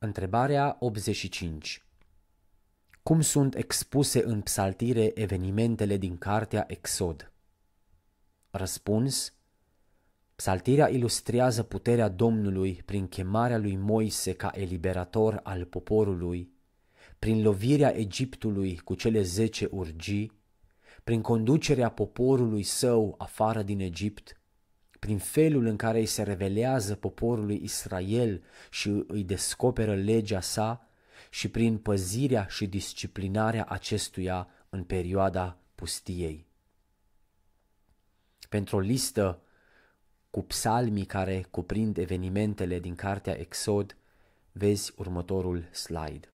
Întrebarea 85. Cum sunt expuse în psaltire evenimentele din cartea Exod? Răspuns. Psaltirea ilustrează puterea Domnului prin chemarea lui Moise ca eliberator al poporului, prin lovirea Egiptului cu cele zece urgii, prin conducerea poporului său afară din Egipt, prin felul în care îi se revelează poporului Israel și îi descoperă legea sa și prin păzirea și disciplinarea acestuia în perioada pustiei. Pentru o listă cu psalmii care cuprind evenimentele din cartea Exod, vezi următorul slide.